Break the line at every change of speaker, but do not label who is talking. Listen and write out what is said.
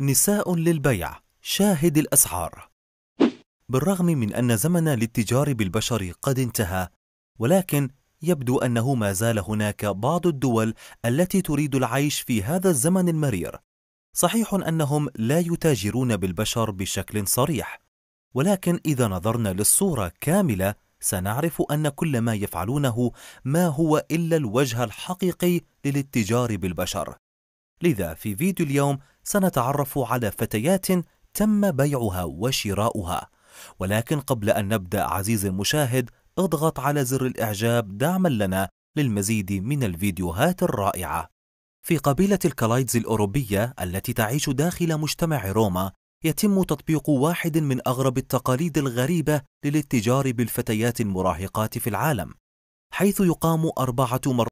نساء للبيع شاهد الأسعار بالرغم من أن زمن الاتجار بالبشر قد انتهى ولكن يبدو أنه ما زال هناك بعض الدول التي تريد العيش في هذا الزمن المرير صحيح أنهم لا يتاجرون بالبشر بشكل صريح ولكن إذا نظرنا للصورة كاملة سنعرف أن كل ما يفعلونه ما هو إلا الوجه الحقيقي للاتجار بالبشر لذا في فيديو اليوم سنتعرف على فتيات تم بيعها وشراؤها ولكن قبل أن نبدأ عزيزي المشاهد اضغط على زر الإعجاب دعما لنا للمزيد من الفيديوهات الرائعة في قبيلة الكلايدز الأوروبية التي تعيش داخل مجتمع روما يتم تطبيق واحد من أغرب التقاليد الغريبة للاتجار بالفتيات المراهقات في العالم حيث يقام أربعة مرات